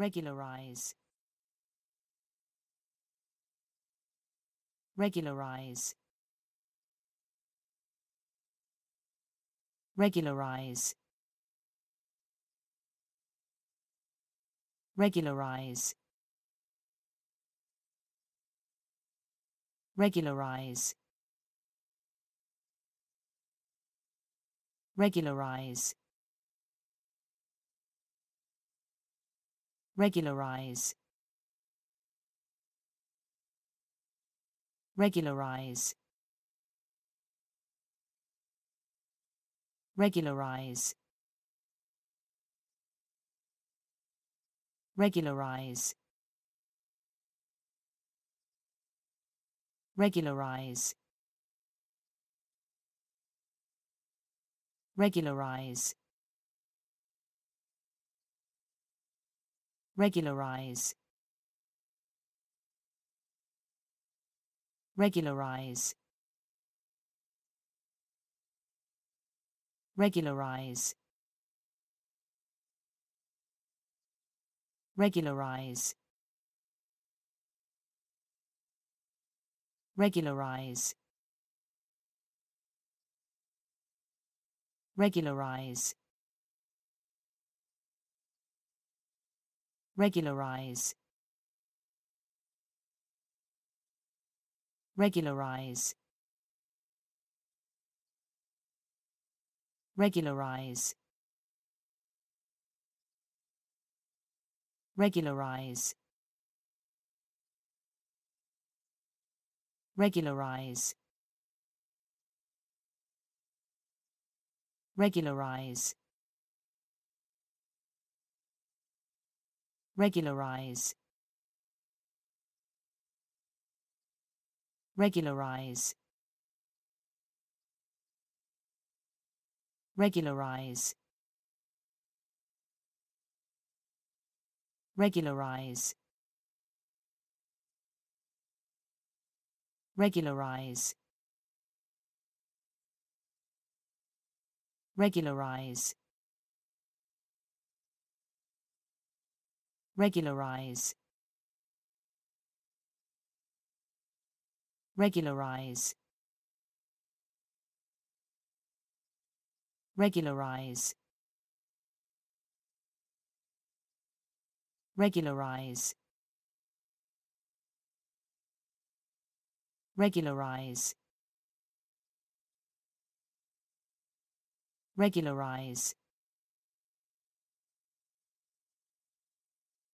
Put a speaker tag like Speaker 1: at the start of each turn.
Speaker 1: regularize regularize regularize regularize regularize regularize regularize regularize regularize regularize regularize regularize regularize regularize regularize regularize regularize regularize regularize regularize regularize regularize regularize regularize regularize regularize regularize regularize regularize regularize regularize regularize regularize regularize regularize regularize